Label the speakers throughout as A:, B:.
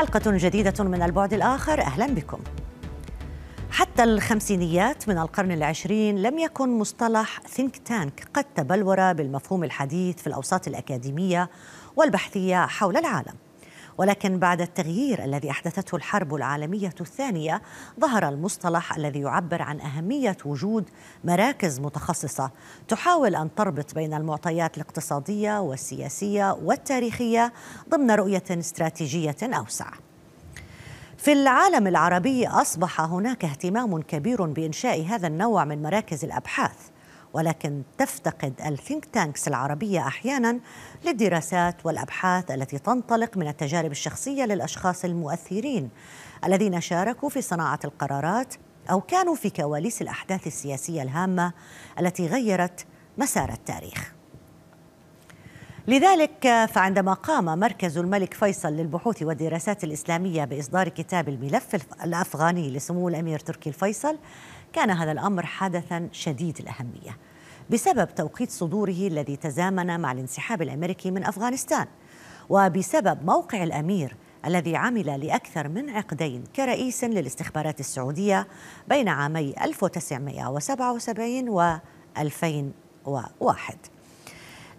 A: حلقة جديدة من البعد الآخر أهلا بكم حتى الخمسينيات من القرن العشرين لم يكن مصطلح ثينك تانك قد تبلور بالمفهوم الحديث في الأوساط الأكاديمية والبحثية حول العالم ولكن بعد التغيير الذي احدثته الحرب العالميه الثانيه ظهر المصطلح الذي يعبر عن اهميه وجود مراكز متخصصه تحاول ان تربط بين المعطيات الاقتصاديه والسياسيه والتاريخيه ضمن رؤيه استراتيجيه اوسع في العالم العربي اصبح هناك اهتمام كبير بانشاء هذا النوع من مراكز الابحاث ولكن تفتقد الثينك تانكس العربية أحيانا للدراسات والأبحاث التي تنطلق من التجارب الشخصية للأشخاص المؤثرين الذين شاركوا في صناعة القرارات أو كانوا في كواليس الأحداث السياسية الهامة التي غيرت مسار التاريخ لذلك فعندما قام مركز الملك فيصل للبحوث والدراسات الإسلامية بإصدار كتاب الملف الأفغاني لسمو الأمير تركي الفيصل كان هذا الأمر حدثا شديد الأهمية بسبب توقيت صدوره الذي تزامن مع الانسحاب الأمريكي من أفغانستان وبسبب موقع الأمير الذي عمل لأكثر من عقدين كرئيس للاستخبارات السعودية بين عامي 1977 و 2001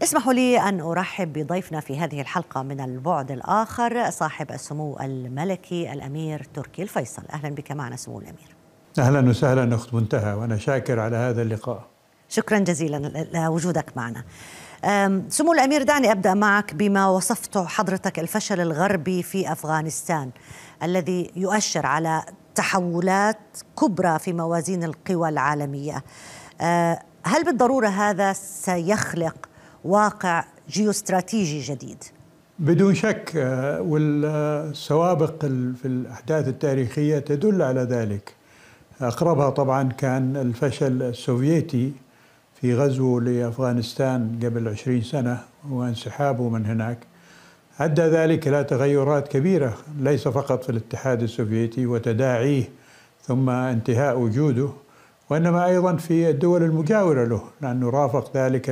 A: اسمحوا لي أن أرحب بضيفنا في هذه الحلقة من البعد الآخر صاحب السمو الملكي الأمير تركي الفيصل أهلا بك معنا سمو الأمير
B: أهلا وسهلا أخت منتهى وأنا شاكر على هذا اللقاء
A: شكرا جزيلا لوجودك معنا سمو الأمير دعني أبدأ معك بما وصفته حضرتك الفشل الغربي في أفغانستان الذي يؤشر على تحولات كبرى في موازين القوى العالمية أه، هل بالضرورة هذا سيخلق واقع جيوستراتيجي جديد؟
B: بدون شك أه، والسوابق في الأحداث التاريخية تدل على ذلك أقربها طبعا كان الفشل السوفيتي في غزو لأفغانستان قبل عشرين سنة وانسحابه من هناك أدى ذلك إلى تغيرات كبيرة ليس فقط في الاتحاد السوفيتي وتداعيه ثم انتهاء وجوده وإنما أيضا في الدول المجاورة له لأنه رافق ذلك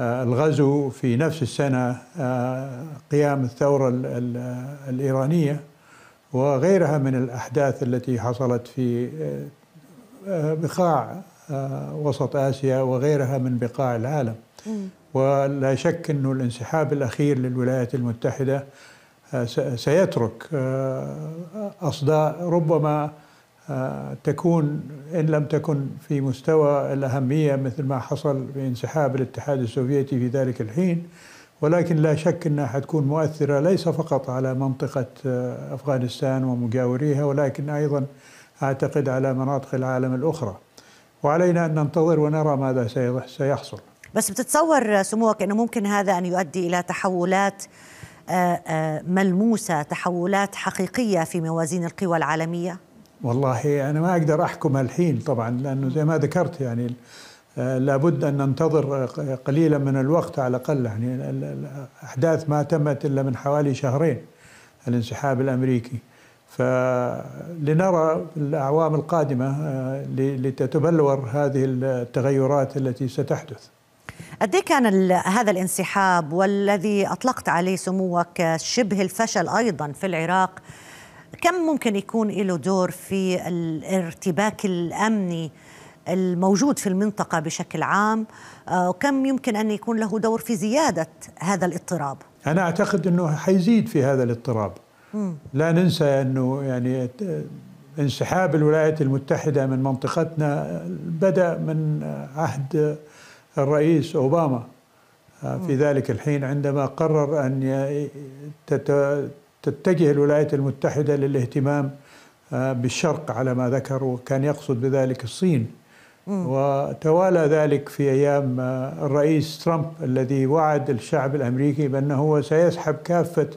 B: الغزو في نفس السنة آه، قيام الثورة الإيرانية وغيرها من الأحداث التي حصلت في آه، بقاع آه، وسط آسيا وغيرها من بقاع العالم ولا شك أن الانسحاب الأخير للولايات المتحدة آه، سيترك أصداء ربما تكون إن لم تكن في مستوى الأهمية مثل ما حصل بانسحاب الاتحاد السوفيتي في ذلك الحين ولكن لا شك انها حتكون مؤثره ليس فقط على منطقه آه، افغانستان ومجاوريها ولكن ايضا اعتقد على مناطق العالم الاخرى. وعلينا ان ننتظر ونرى ماذا سيحصل.
A: بس بتتصور سموك انه ممكن هذا ان يؤدي الى تحولات آه، آه، ملموسه، تحولات حقيقيه في موازين القوى العالميه؟
B: والله انا ما اقدر احكم الحين طبعا لانه زي ما ذكرت يعني لابد أن ننتظر قليلا من الوقت على الأقل يعني الأحداث ما تمت إلا من حوالي شهرين الانسحاب الأمريكي فلنرى الأعوام القادمة آه، لتتبلور هذه التغيرات التي ستحدث
A: قد إيه كان هذا الانسحاب والذي أطلقت عليه سموك شبه الفشل أيضا في العراق كم ممكن يكون له دور في الارتباك الأمني الموجود في المنطقة بشكل عام آه، وكم يمكن أن يكون له دور في زيادة هذا الاضطراب
B: أنا أعتقد أنه حيزيد في هذا الاضطراب م. لا ننسى أنه يعني انسحاب الولايات المتحدة من منطقتنا بدأ من عهد الرئيس أوباما آه، في ذلك الحين عندما قرر أن تتجه الولايات المتحدة للاهتمام آه، بالشرق على ما ذكر وكان يقصد بذلك الصين وتوالى ذلك في أيام آه، الرئيس ترامب الذي وعد الشعب الأمريكي بأنه سيسحب كافة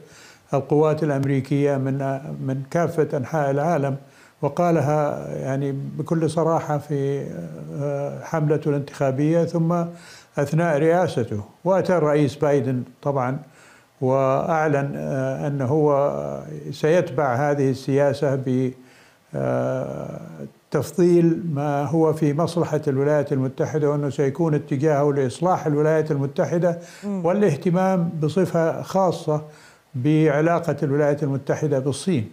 B: القوات الأمريكية من آه، من كافة أنحاء العالم وقالها يعني بكل صراحة في آه، حملته الانتخابية ثم أثناء رئاسته وأتى الرئيس بايدن طبعا وأعلن أنه هو سيتبع هذه السياسة ب تفضيل ما هو في مصلحة الولايات المتحدة وأنه سيكون اتجاهه لإصلاح الولايات المتحدة والاهتمام بصفة خاصة بعلاقة الولايات المتحدة بالصين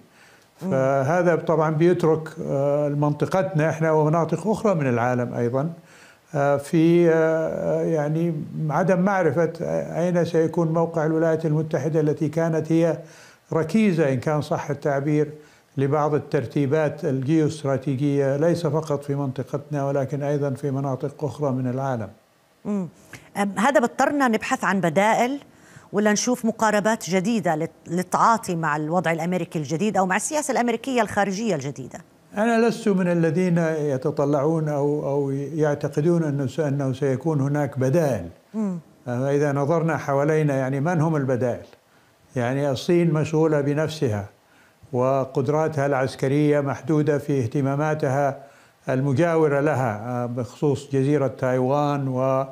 B: فهذا طبعا بيترك آه، منطقتنا احنا ومناطق اخرى من العالم ايضا آه، في آه، يعني عدم معرفه اين سيكون موقع الولايات المتحده التي كانت هي ركيزه ان كان صح التعبير لبعض الترتيبات الجيوستراتيجية ليس فقط في منطقتنا ولكن أيضا في مناطق أخرى من العالم
A: مم. هذا بضطرنا نبحث عن بدائل ولا نشوف مقاربات جديدة للتعاطي مع الوضع الأمريكي الجديد أو مع السياسة الأمريكية الخارجية الجديدة
B: أنا لست من الذين يتطلعون أو, أو يعتقدون أنه, أنه سيكون هناك بدائل مم. إذا نظرنا حوالينا يعني من هم البدائل يعني الصين مشغولة بنفسها وقدراتها العسكرية محدودة في اهتماماتها المجاورة لها آه، بخصوص جزيرة تايوان وما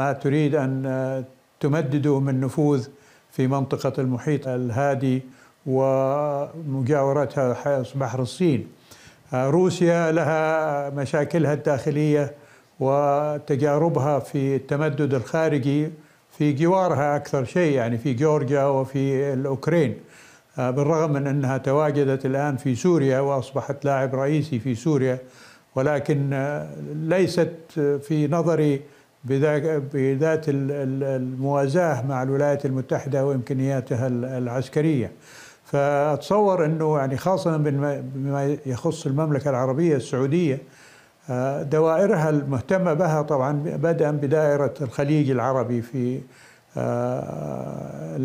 B: آه، تريد أن آه، تمدده من نفوذ في منطقة المحيط الهادي ومجاورتها بحر الصين روسيا لها مشاكلها الداخلية وتجاربها في التمدد الخارجي في جوارها أكثر شيء يعني في جورجيا وفي الأوكرين آه، بالرغم من انها تواجدت الان في سوريا واصبحت لاعب رئيسي في سوريا ولكن آه، ليست آه، في نظري بذات الموازاه مع الولايات المتحده وامكانياتها العسكريه. فاتصور انه يعني خاصه بما يخص المملكه العربيه السعوديه دوائرها المهتمه بها طبعا بدءا بدائره الخليج العربي في آه،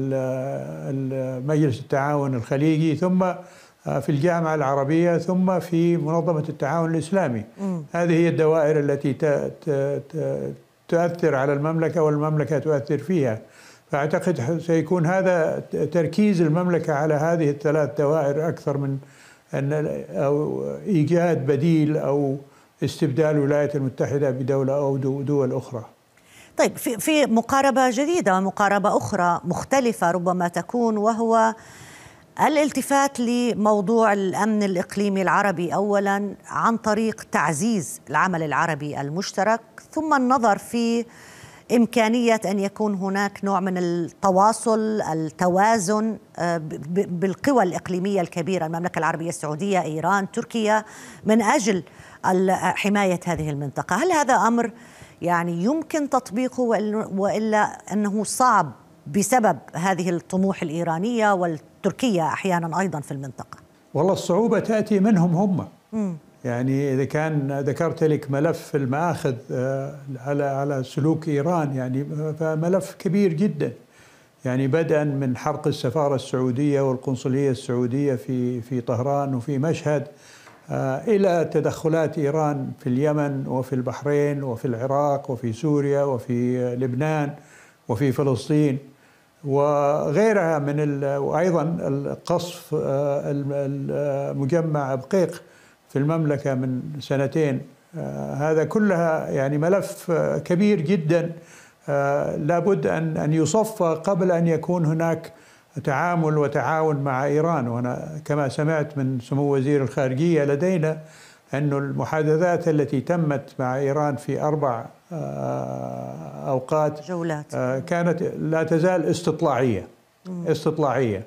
B: مجلس التعاون الخليجي ثم آه، في الجامعة العربية ثم في منظمة التعاون الإسلامي م. هذه هي الدوائر التي تؤثر على المملكة والمملكة تؤثر فيها فأعتقد سيكون هذا تركيز المملكة على هذه الثلاث دوائر أكثر من أن أو إيجاد بديل أو استبدال الولايات المتحدة بدولة أو دول أخرى
A: طيب في في مقاربه جديده ومقاربه اخرى مختلفه ربما تكون وهو الالتفات لموضوع الامن الاقليمي العربي اولا عن طريق تعزيز العمل العربي المشترك ثم النظر في امكانيه ان يكون هناك نوع من التواصل التوازن آه، بالقوى الاقليميه الكبيره المملكه العربيه السعوديه ايران تركيا من اجل حمايه هذه المنطقه هل هذا امر يعني يمكن تطبيقه والا انه صعب بسبب هذه الطموح الايرانيه والتركيه احيانا ايضا في المنطقه.
B: والله الصعوبه تاتي منهم هم. يعني اذا كان ذكرت لك ملف المآخذ آه، على على سلوك ايران يعني فملف كبير جدا. يعني بدءا من حرق السفاره السعوديه والقنصليه السعوديه في في طهران وفي مشهد آه، الى تدخلات ايران في اليمن وفي البحرين وفي العراق وفي سوريا وفي لبنان وفي فلسطين وغيرها من وايضا القصف آه، المجمع آه، بقيق في المملكه من سنتين هذا كلها يعني ملف كبير جدا لابد ان ان يصفى قبل ان يكون هناك تعامل وتعاون مع إيران وأنا كما سمعت من سمو وزير الخارجية لدينا أن المحادثات التي تمت مع إيران في أربع آه، أوقات جولات آه، كانت لا تزال استطلاعية استطلاعية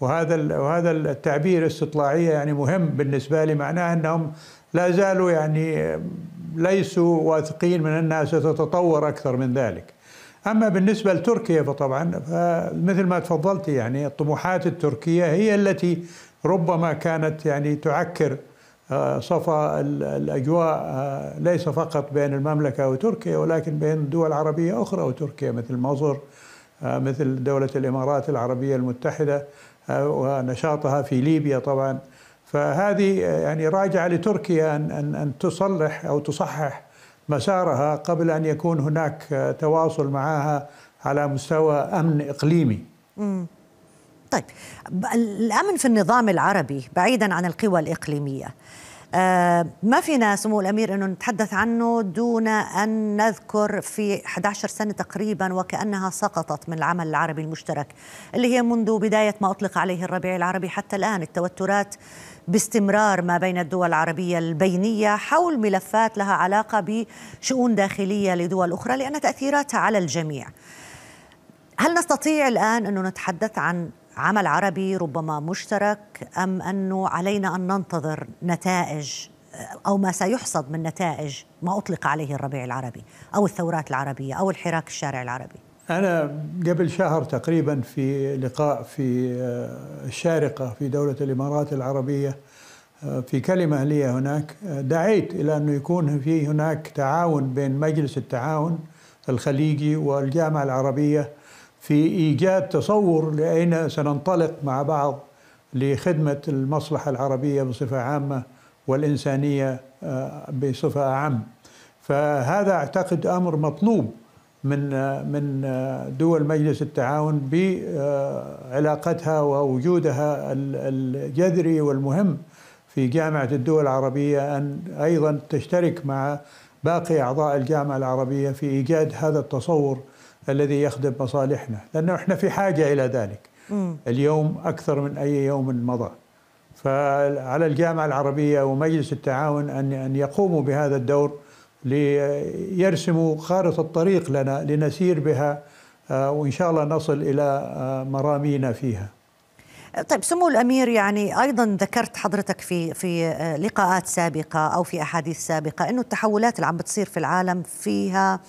B: وهذا وهذا التعبير استطلاعية يعني مهم بالنسبة لي معناه أنهم لا زالوا يعني ليسوا واثقين من أنها ستتطور أكثر من ذلك أما بالنسبة لتركيا فطبعا مثل ما تفضلت يعني الطموحات التركية هي التي ربما كانت يعني تعكر آه، صفى الأجواء آه، ليس فقط بين المملكة وتركيا ولكن بين دول عربية أخرى وتركيا مثل مصر آه، مثل دولة الإمارات العربية المتحدة ونشاطها في ليبيا طبعا فهذه يعني راجعة لتركيا أن أن تصلح أو تصحح مسارها قبل أن يكون هناك تواصل معها على مستوى أمن إقليمي
A: طيب الأمن في النظام العربي بعيدا عن القوى الإقليمية آه ما فينا سمو الأمير أنه نتحدث عنه دون أن نذكر في 11 سنة تقريبا وكأنها سقطت من العمل العربي المشترك اللي هي منذ بداية ما أطلق عليه الربيع العربي حتى الآن التوترات باستمرار ما بين الدول العربية البينية حول ملفات لها علاقة بشؤون داخلية لدول أخرى لأن تأثيراتها على الجميع هل نستطيع الآن أن نتحدث عن عمل عربي ربما مشترك أم أنه علينا أن ننتظر نتائج أو ما سيحصد من نتائج ما أطلق عليه الربيع العربي أو الثورات العربية أو الحراك الشارع العربي
B: أنا قبل شهر تقريبا في لقاء في آه، الشارقة في دولة الإمارات العربية آه، في كلمة لي هناك دعيت إلى أنه يكون في هناك تعاون بين مجلس التعاون الخليجي والجامعة العربية في إيجاد تصور لأين سننطلق مع بعض لخدمة المصلحة العربية بصفة عامة والإنسانية آه، بصفة عام فهذا أعتقد أمر مطلوب من من دول مجلس التعاون بعلاقتها ووجودها الجذري والمهم في جامعة الدول العربية أن أيضا تشترك مع باقي أعضاء الجامعة العربية في إيجاد هذا التصور الذي يخدم مصالحنا لأنه إحنا في حاجة إلى ذلك اليوم أكثر من أي يوم مضى فعلى الجامعة العربية ومجلس التعاون أن يقوموا بهذا الدور ليرسموا خارطة الطريق لنا لنسير بها آه، وإن شاء الله نصل إلى آه، مرامينا فيها
A: طيب سمو الامير يعني ايضا ذكرت حضرتك في في آه، لقاءات سابقه او في احاديث سابقه انه التحولات اللي عم بتصير في العالم فيها آه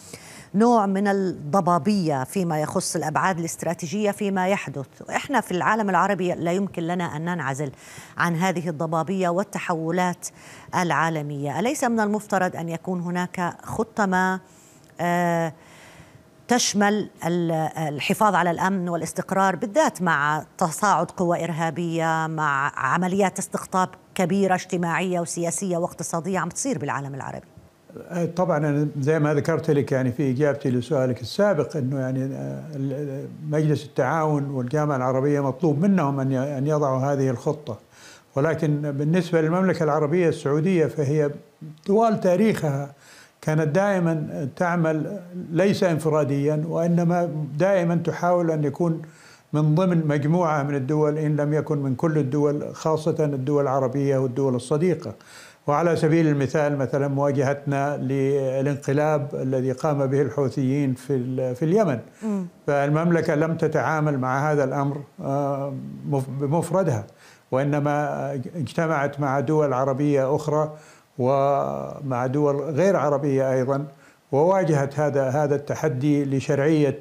A: نوع من الضبابية فيما يخص الأبعاد الاستراتيجية فيما يحدث إحنا في العالم العربي لا يمكن لنا أن ننعزل عن هذه الضبابية والتحولات العالمية أليس من المفترض أن يكون هناك خطة ما آه، تشمل الحفاظ على الامن والاستقرار بالذات مع تصاعد قوى ارهابيه مع عمليات استقطاب كبيره اجتماعيه وسياسيه واقتصاديه عم تصير بالعالم العربي
B: طبعا زي ما ذكرت لك يعني في اجابتي لسؤالك السابق انه يعني آه، مجلس التعاون والجامعه العربيه مطلوب منهم ان ان يضعوا هذه الخطه ولكن بالنسبه للمملكه العربيه السعوديه فهي طوال تاريخها كانت دائما تعمل ليس انفراديا وانما دائما تحاول ان يكون من ضمن مجموعه من الدول ان لم يكن من كل الدول خاصه الدول العربيه والدول الصديقه. وعلى سبيل المثال مثلا مواجهتنا للانقلاب الذي قام به الحوثيين في في اليمن فالمملكه لم تتعامل مع هذا الامر آه، بمفردها وانما اجتمعت مع دول عربيه اخرى ومع دول غير عربيه ايضا وواجهت هذا هذا التحدي لشرعيه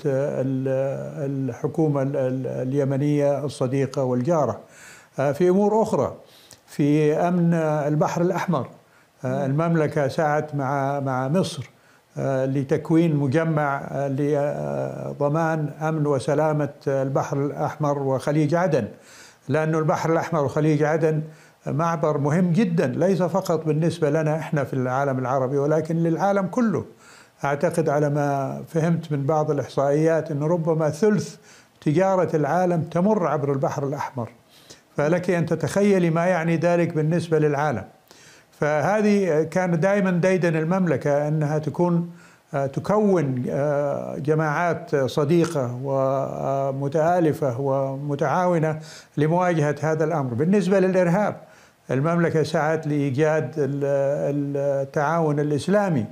B: الحكومه اليمنيه الصديقه والجاره آه، في امور اخرى في امن البحر الاحمر آه، المملكه سعت مع مع مصر آه، لتكوين مجمع آه، لضمان امن وسلامه البحر الاحمر وخليج عدن لأن البحر الأحمر وخليج عدن معبر مهم جدا ليس فقط بالنسبة لنا إحنا في العالم العربي ولكن للعالم كله أعتقد على ما فهمت من بعض الإحصائيات أن ربما ثلث تجارة العالم تمر عبر البحر الأحمر فلك ان تتخيلي ما يعني ذلك بالنسبه للعالم. فهذه كان دائما ديدن المملكه انها تكون آه، تكون آه، جماعات صديقه ومتالفه ومتعاونه لمواجهه هذا الامر، بالنسبه للارهاب المملكه سعت لايجاد التعاون الاسلامي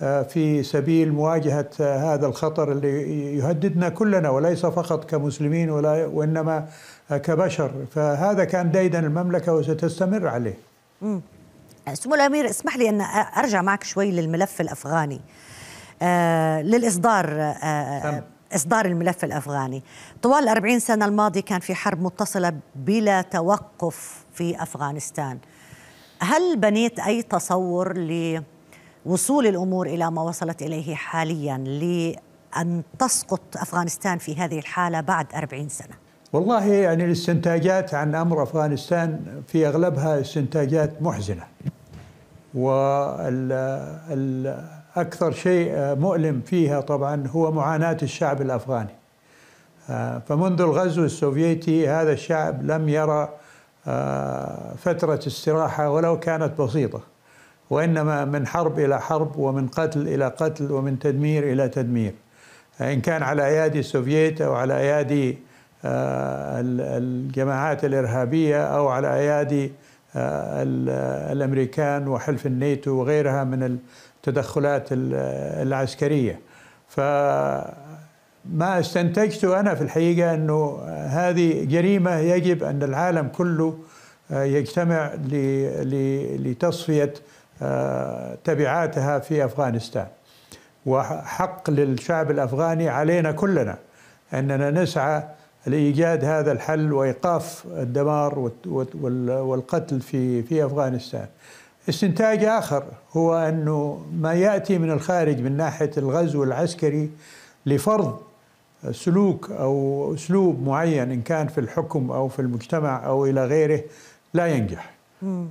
B: في سبيل مواجهه هذا الخطر اللي يهددنا كلنا وليس فقط كمسلمين ولا وانما كبشر فهذا كان ديدن المملكه وستستمر عليه.
A: سمو الامير اسمح لي ان ارجع معك شوي للملف الافغاني. آه، للاصدار آه، إصدار الملف الأفغاني طوال الأربعين سنة الماضية كان في حرب متصلة بلا توقف في أفغانستان هل بنيت أي تصور لي وصول الامور الى ما وصلت اليه حاليا لان تسقط افغانستان في هذه الحاله بعد 40 سنه؟
B: والله يعني الاستنتاجات عن امر افغانستان في اغلبها استنتاجات محزنه. والاكثر شيء مؤلم فيها طبعا هو معاناه الشعب الافغاني. آه، فمنذ الغزو السوفيتي هذا الشعب لم يرى آه، فتره استراحه ولو كانت بسيطه. وانما من حرب الى حرب ومن قتل الى قتل ومن تدمير الى تدمير ان كان على ايادي السوفييت او على ايادي آه، الجماعات الارهابيه او على ايادي آه، الامريكان وحلف الناتو وغيرها من التدخلات العسكريه فما استنتجته انا في الحقيقه انه هذه جريمه يجب ان العالم كله آه، يجتمع لتصفيه آه، تبعاتها في افغانستان وحق للشعب الافغاني علينا كلنا اننا نسعى لايجاد هذا الحل وايقاف الدمار والقتل في في افغانستان. استنتاج اخر هو انه ما ياتي من الخارج من ناحيه الغزو العسكري لفرض سلوك او اسلوب معين ان كان في الحكم او في المجتمع او الى غيره لا ينجح.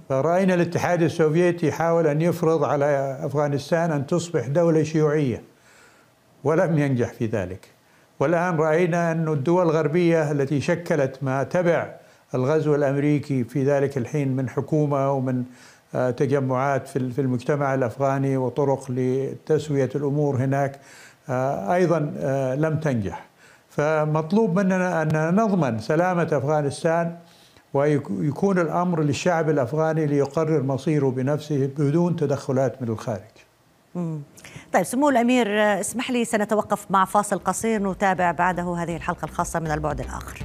B: فرأينا الاتحاد السوفيتي حاول أن يفرض على أفغانستان أن تصبح دولة شيوعية ولم ينجح في ذلك والآن رأينا أن الدول الغربية التي شكلت ما تبع الغزو الأمريكي في ذلك الحين من حكومة ومن آه، تجمعات في المجتمع الأفغاني وطرق لتسوية الأمور هناك آه، أيضا آه، لم تنجح فمطلوب مننا أن نضمن سلامة أفغانستان ويكون الامر للشعب الافغاني ليقرر مصيره بنفسه بدون تدخلات من الخارج.
A: مم. طيب سمو الامير اسمح لي سنتوقف مع فاصل قصير نتابع بعده هذه الحلقه الخاصه من البعد الاخر.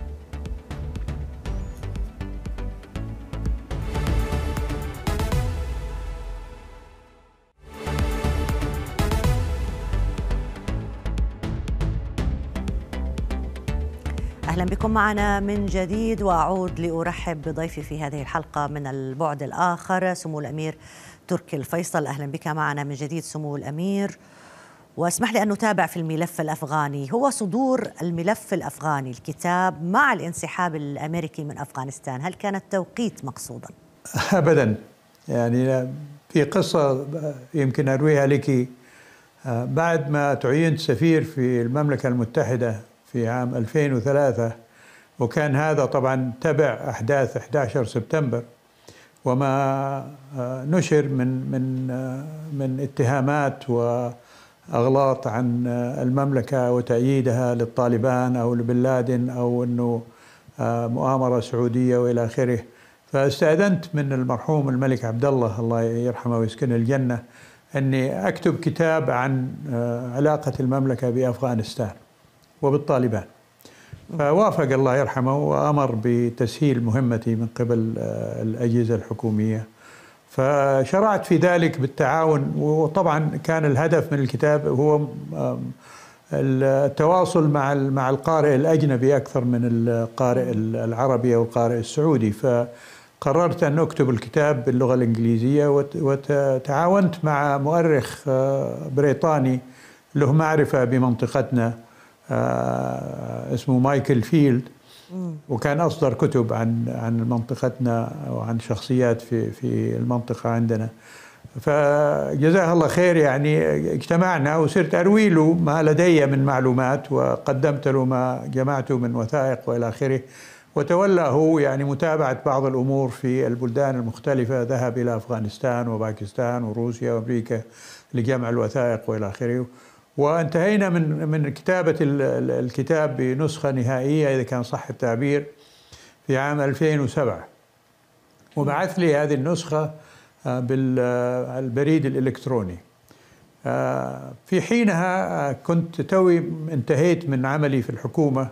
A: أهلا بكم معنا من جديد وأعود لأرحب بضيفي في هذه الحلقة من البعد الآخر سمو الأمير تركي الفيصل أهلا بك معنا من جديد سمو الأمير واسمح لي أن نتابع في الملف الأفغاني هو صدور الملف الأفغاني الكتاب مع الانسحاب الأمريكي من أفغانستان هل كان التوقيت مقصودا؟
B: أبدا يعني في قصة يمكن أرويها لك آه، بعد ما تعينت سفير في المملكة المتحدة في عام 2003 وكان هذا طبعا تبع أحداث 11 سبتمبر وما آه، نشر من من آه، من اتهامات واغلاط عن آه، المملكه وتأييدها للطالبان او لبن لادن او انه مؤامره سعوديه والى اخره فاستأذنت من المرحوم الملك عبد الله الله يرحمه ويسكنه الجنه اني اكتب كتاب عن علاقه المملكه بافغانستان وبالطالبان فوافق الله يرحمه وأمر بتسهيل مهمتي من قبل آه، الأجهزة الحكومية فشرعت في ذلك بالتعاون وطبعا كان الهدف من الكتاب هو التواصل مع مع القارئ الاجنبي اكثر من القارئ العربي او القارئ السعودي فقررت ان اكتب الكتاب باللغه الانجليزيه وتعاونت مع مؤرخ آه، بريطاني له معرفه بمنطقتنا آه، اسمه مايكل فيلد وكان اصدر كتب عن عن منطقتنا وعن شخصيات في في المنطقه عندنا فجزاه الله خير يعني اجتمعنا وصرت اروي له ما لدي من معلومات وقدمت له ما جمعته من وثائق والى اخره وتولى هو يعني متابعه بعض الامور في البلدان المختلفه ذهب الى افغانستان وباكستان وروسيا وامريكا لجمع الوثائق والى اخره وانتهينا من من كتابة الكتاب بنسخة نهائية إذا كان صح التعبير في عام 2007 وبعث لي هذه النسخة آه، بالبريد آه، الإلكتروني آه، في حينها كنت توي انتهيت من عملي في الحكومة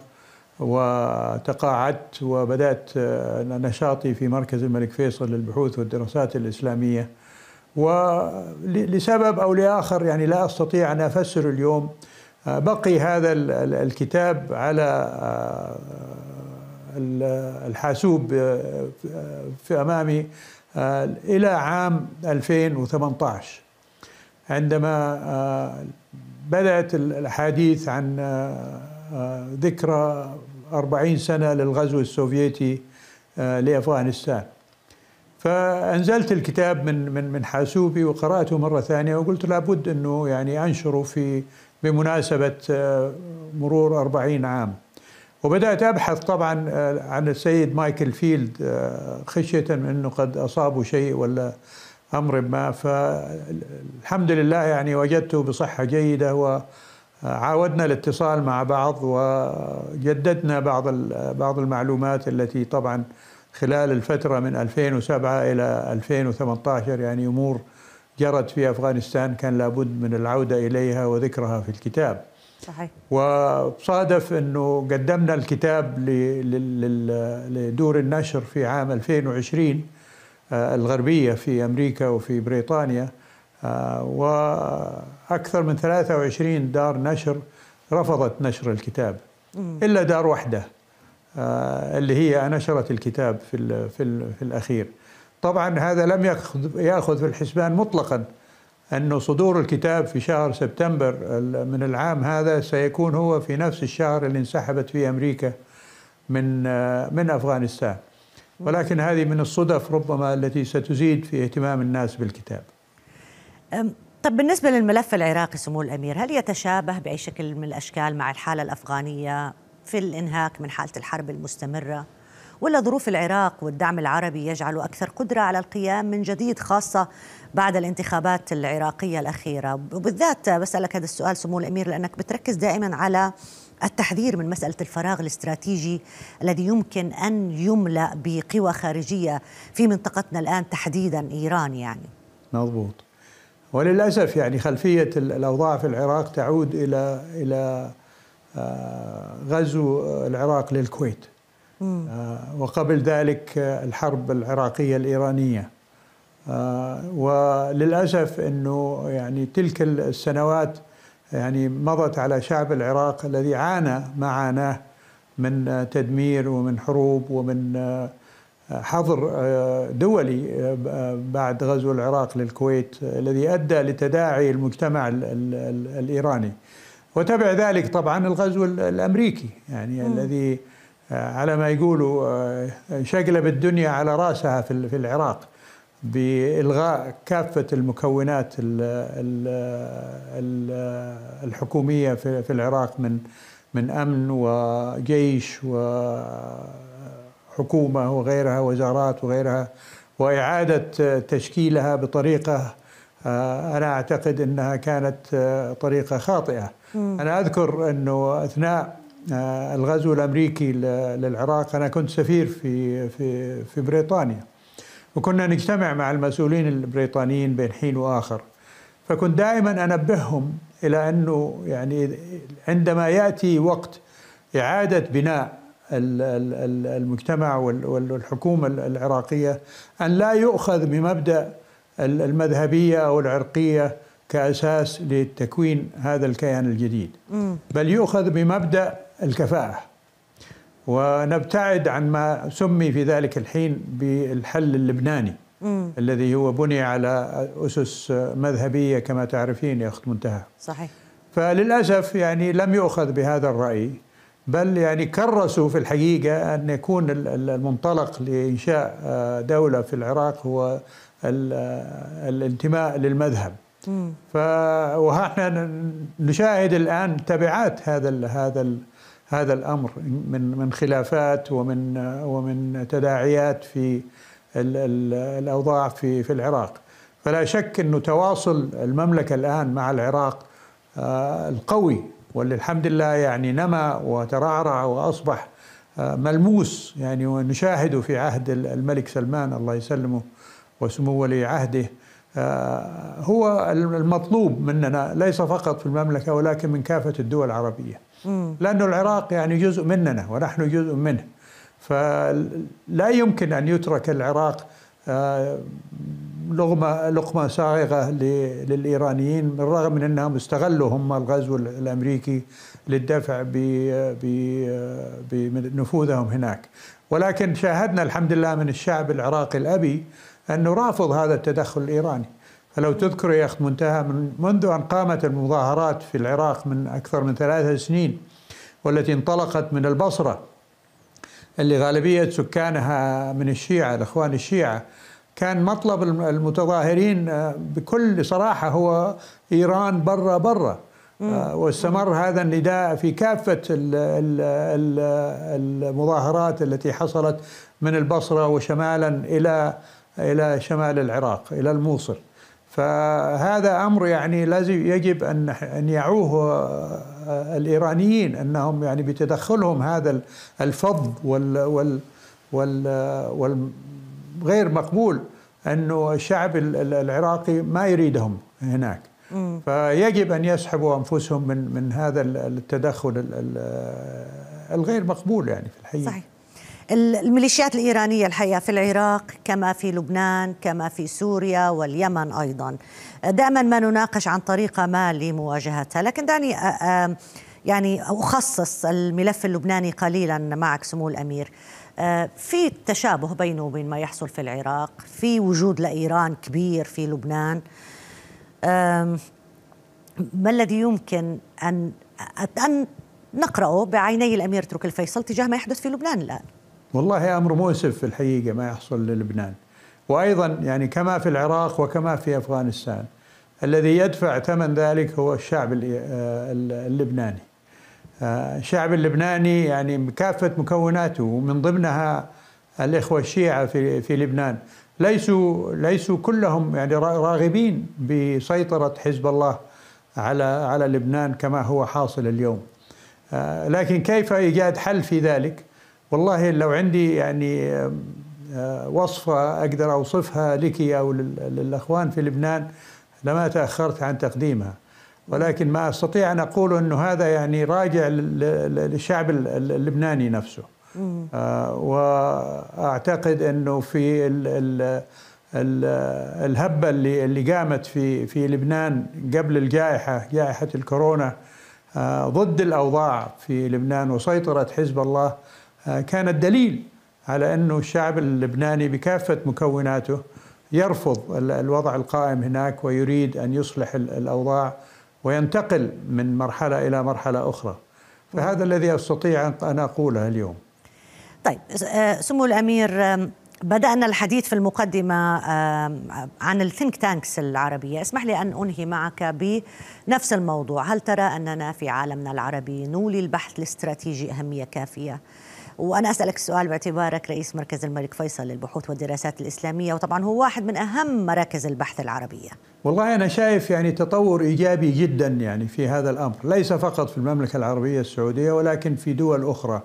B: وتقاعدت وبدأت نشاطي في مركز الملك فيصل للبحوث والدراسات الإسلامية ولسبب أو لآخر يعني لا أستطيع أن أفسر اليوم آه، بقي هذا الكتاب على آه، الحاسوب آه، في أمامي إلى عام 2018 عندما بدأت الأحاديث عن ذكرى 40 سنة للغزو السوفيتي لأفغانستان فانزلت الكتاب من من من حاسوبي وقراته مره ثانيه وقلت لابد انه يعني انشره في بمناسبه آه، مرور 40 عام وبدات ابحث طبعا آه، عن السيد مايكل فيلد آه، خشيه من انه قد اصابه شيء ولا امر ما فالحمد لله يعني وجدته بصحه جيده و عاودنا الاتصال مع بعض وجددنا بعض بعض المعلومات التي طبعا خلال الفترة من 2007 إلى 2018 يعني أمور جرت في أفغانستان كان لابد من العودة إليها وذكرها في الكتاب صحيح وصادف أنه قدمنا الكتاب لدور النشر في عام 2020 آه، الغربية في أمريكا وفي بريطانيا آه، وأكثر من 23 دار نشر رفضت نشر الكتاب إلا دار واحدة آه، اللي هي نشرت الكتاب في الـ في, الـ في الاخير طبعا هذا لم ياخذ ياخذ في الحسبان مطلقا انه صدور الكتاب في شهر سبتمبر من العام هذا سيكون هو في نفس الشهر اللي انسحبت فيه امريكا من آه، من افغانستان ولكن هذه من الصدف ربما التي ستزيد في اهتمام الناس بالكتاب
A: طب بالنسبة للملف العراقي سمو الأمير هل يتشابه بأي شكل من الأشكال مع الحالة الأفغانية في الانهاك من حاله الحرب المستمره ولا ظروف العراق والدعم العربي يجعل اكثر قدره على القيام من جديد خاصه بعد الانتخابات العراقيه الاخيره وبالذات بسالك هذا السؤال سمو الامير لانك بتركز دائما على التحذير من مساله الفراغ الاستراتيجي الذي يمكن ان يملا بقوى خارجيه في منطقتنا الان تحديدا ايران يعني
B: مضبوط وللاسف يعني خلفيه الاوضاع في العراق تعود الى الى آه، غزو آه، العراق للكويت آه، وقبل ذلك الحرب العراقية الإيرانية وللأسف أنه يعني تلك السنوات يعني مضت على شعب العراق الذي عانى ما عاناه من تدمير ومن حروب ومن حظر دولي بعد غزو العراق للكويت الذي ادى لتداعي المجتمع الايراني وتبع ذلك طبعا الغزو الامريكي يعني م. الذي آه، على ما يقولوا آه، شقلب الدنيا على راسها في العراق بالغاء كافه المكونات الحكوميه في العراق من من امن وجيش وحكومه وغيرها وزارات وغيرها واعاده تشكيلها بطريقه آه، أنا أعتقد أنها كانت آه، طريقة خاطئة أنا أذكر أنه أثناء آه، الغزو الأمريكي للعراق أنا كنت سفير في, في, في بريطانيا وكنا نجتمع مع المسؤولين البريطانيين بين حين وآخر فكنت دائما أنبههم إلى أنه يعني عندما يأتي وقت إعادة بناء المجتمع والحكومة العراقية أن لا يؤخذ بمبدأ المذهبيه او العرقيه كاساس لتكوين هذا الكيان الجديد بل يؤخذ بمبدا الكفاءه ونبتعد عن ما سمي في ذلك الحين بالحل اللبناني الذي هو بني على اسس مذهبيه كما تعرفين يا اخت منتهى صحيح فللاسف يعني لم يؤخذ بهذا الراي بل يعني كرسوا في الحقيقة أن يكون المنطلق لإنشاء آه، دولة في العراق هو آه، الانتماء للمذهب فنحن نشاهد الآن تبعات هذا ال هذا ال هذا الأمر من من خلافات ومن آه، ومن تداعيات في الأوضاع في في العراق فلا شك أنه تواصل المملكة الآن مع العراق القوي واللي الحمد لله يعني نما وترعرع وأصبح آه، ملموس يعني ونشاهده في عهد الملك سلمان الله يسلمه وسمو ولي عهده آه، هو المطلوب مننا ليس فقط في المملكة ولكن من كافة الدول العربية لأن العراق يعني جزء مننا ونحن جزء منه فلا يمكن أن يترك العراق آه، لغمة لقمة صاعقة للإيرانيين بالرغم من أنهم استغلوا هم الغزو الأمريكي للدفع بنفوذهم هناك ولكن شاهدنا الحمد لله من الشعب العراقي الأبي أنه رافض هذا التدخل الإيراني فلو تذكر يا أخت منتهى من منذ أن قامت المظاهرات في العراق من أكثر من ثلاثة سنين والتي انطلقت من البصرة اللي غالبية سكانها من الشيعة الإخوان الشيعة كان مطلب المتظاهرين آه، بكل صراحه هو ايران برا برا آه، واستمر هذا النداء في كافه المظاهرات التي حصلت من البصره وشمالا الى الى شمال العراق الى الموصل فهذا امر يعني لازم يجب ان ان يعوه آه، الايرانيين انهم يعني بتدخلهم هذا الفض وال وال وال, وال غير مقبول انه الشعب العراقي ما يريدهم هناك مم. فيجب ان يسحبوا انفسهم من من هذا التدخل الغير مقبول يعني في الحقيقه صحيح
A: الميليشيات الإيرانية الحقيقة في العراق كما في لبنان كما في سوريا واليمن أيضا دائما ما نناقش عن طريقة ما لمواجهتها لكن دعني يعني أخصص الملف اللبناني قليلا معك سمو الأمير آه، في تشابه بينه وبين ما يحصل في العراق في وجود لإيران كبير في لبنان ما الذي يمكن أن أن نقرأه بعيني الأمير تركي الفيصل تجاه ما يحدث في لبنان الآن
B: والله أمر مؤسف في الحقيقة ما يحصل للبنان وأيضا يعني كما في العراق وكما في أفغانستان الذي يدفع ثمن ذلك هو الشعب آه، اللبناني الشعب اللبناني يعني بكافة مكوناته ومن ضمنها الإخوة الشيعة في, في لبنان ليسوا ليسوا كلهم يعني راغبين بسيطرة حزب الله على على لبنان كما هو حاصل اليوم آه، لكن كيف إيجاد حل في ذلك والله لو عندي يعني آه، وصفة أقدر أوصفها لك أو للأخوان في لبنان لما تأخرت عن تقديمها ولكن ما استطيع ان اقول انه هذا يعني راجع للشعب اللبناني نفسه آه، واعتقد انه في الهبه اللي اللي قامت في في لبنان قبل الجائحه جائحه الكورونا آه، ضد الاوضاع في لبنان وسيطره حزب الله آه، كانت دليل على انه الشعب اللبناني بكافه مكوناته يرفض الوضع القائم هناك ويريد ان يصلح الاوضاع وينتقل من مرحلة إلى مرحلة أخرى فهذا الذي أستطيع أن أقوله اليوم
A: طيب آه، سمو الأمير بدأنا الحديث في المقدمة عن الثينك تانكس العربية اسمح لي أن أنهي معك بنفس الموضوع هل ترى أننا في عالمنا العربي نولي البحث الاستراتيجي أهمية كافية؟ وانا اسالك السؤال باعتبارك رئيس مركز الملك فيصل للبحوث والدراسات الاسلاميه وطبعا هو واحد من اهم مراكز البحث العربيه.
B: والله انا شايف يعني تطور ايجابي جدا يعني في هذا الامر، ليس فقط في المملكه العربيه السعوديه ولكن في دول اخرى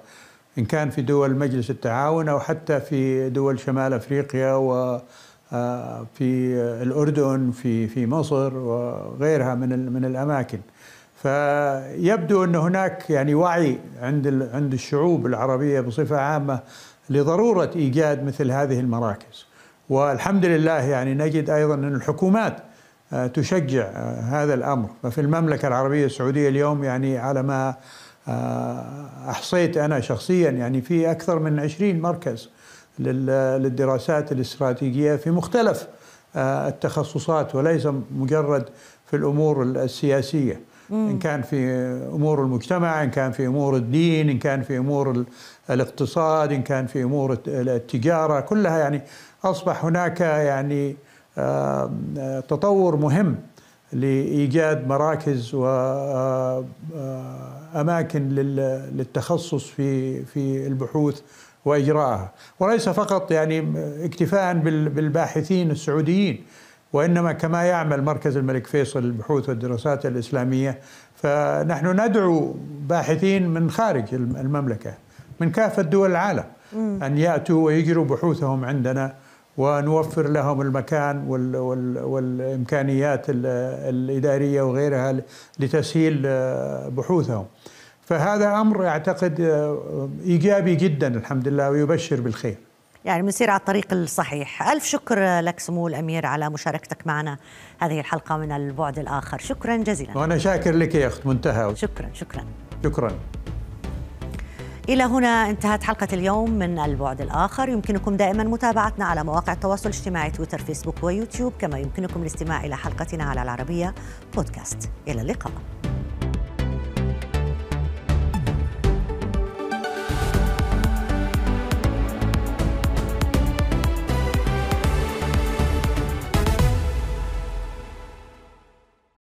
B: ان كان في دول مجلس التعاون او حتى في دول شمال افريقيا و آه، في الاردن في في مصر وغيرها من من الاماكن. فيبدو ان هناك يعني وعي عند عند الشعوب العربيه بصفه عامه لضروره ايجاد مثل هذه المراكز والحمد لله يعني نجد ايضا ان الحكومات آه، تشجع آه، هذا الامر ففي المملكه العربيه السعوديه اليوم يعني على ما آه، احصيت انا شخصيا يعني في اكثر من 20 مركز للدراسات الاستراتيجيه في مختلف التخصصات وليس مجرد في الامور السياسيه إن كان في أمور المجتمع إن كان في أمور الدين إن كان في أمور الاقتصاد إن كان في أمور التجارة كلها يعني أصبح هناك يعني تطور مهم لإيجاد مراكز وأماكن للتخصص في في البحوث وإجراءها وليس فقط يعني اكتفاء بالباحثين السعوديين وإنما كما يعمل مركز الملك فيصل للبحوث والدراسات الإسلامية فنحن ندعو باحثين من خارج المملكة من كافة دول العالم أن يأتوا ويجروا بحوثهم عندنا ونوفر لهم المكان وال وال والإمكانيات الإدارية وغيرها لتسهيل بحوثهم فهذا أمر أعتقد إيجابي جدا الحمد لله ويبشر بالخير يعني بنسير على الطريق الصحيح ألف شكر
A: لك سمو الأمير على مشاركتك معنا هذه الحلقة من البعد الآخر شكرا جزيلا وأنا شاكر لك
B: يا أخت منتهى شكرا شكرا شكرا
A: إلى هنا انتهت حلقة اليوم من البعد الآخر يمكنكم دائما متابعتنا على مواقع التواصل الاجتماعي تويتر فيسبوك ويوتيوب كما يمكنكم الاستماع إلى حلقتنا على العربية بودكاست إلى اللقاء